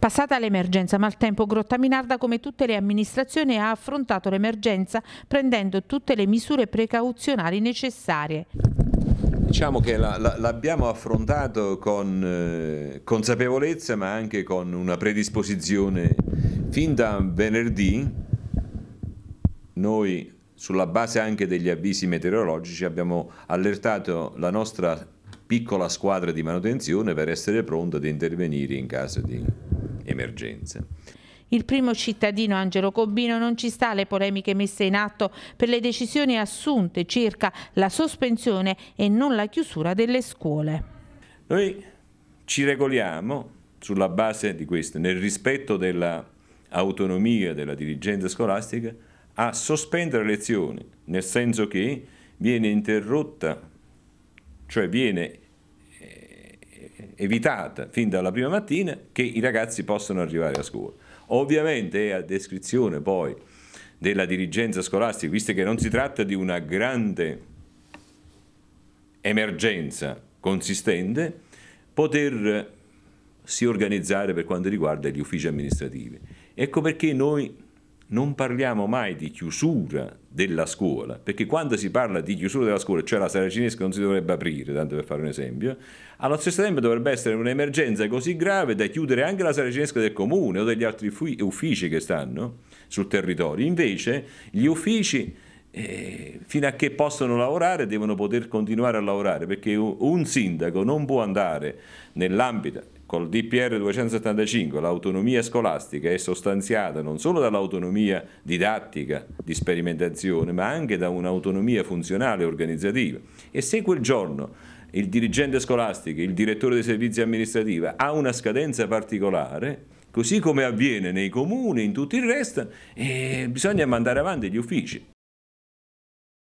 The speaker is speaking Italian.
Passata l'emergenza maltempo, Grottaminarda, come tutte le amministrazioni, ha affrontato l'emergenza prendendo tutte le misure precauzionali necessarie. Diciamo che l'abbiamo la, la, affrontato con eh, consapevolezza ma anche con una predisposizione. Fin da venerdì noi sulla base anche degli avvisi meteorologici abbiamo allertato la nostra piccola squadra di manutenzione per essere pronta ad intervenire in caso di emergenze. Il primo cittadino Angelo Cobbino non ci sta alle polemiche messe in atto per le decisioni assunte circa la sospensione e non la chiusura delle scuole. Noi ci regoliamo sulla base di questo, nel rispetto dell'autonomia della dirigenza scolastica, a sospendere lezioni, nel senso che viene interrotta, cioè viene evitata fin dalla prima mattina che i ragazzi possano arrivare a scuola. Ovviamente è a descrizione poi della dirigenza scolastica, visto che non si tratta di una grande emergenza consistente, potersi organizzare per quanto riguarda gli uffici amministrativi. Ecco perché noi non parliamo mai di chiusura della scuola, perché quando si parla di chiusura della scuola, cioè la saracinesca non si dovrebbe aprire, tanto per fare un esempio, allo stesso tempo dovrebbe essere un'emergenza così grave da chiudere anche la saracinesca del comune o degli altri uffici che stanno sul territorio. Invece gli uffici eh, fino a che possono lavorare devono poter continuare a lavorare perché un sindaco non può andare nell'ambito col DPR 275 l'autonomia scolastica è sostanziata non solo dall'autonomia didattica di sperimentazione ma anche da un'autonomia funzionale e organizzativa e se quel giorno il dirigente scolastico, il direttore dei servizi amministrativi ha una scadenza particolare così come avviene nei comuni, e in tutto il resto, eh, bisogna mandare avanti gli uffici.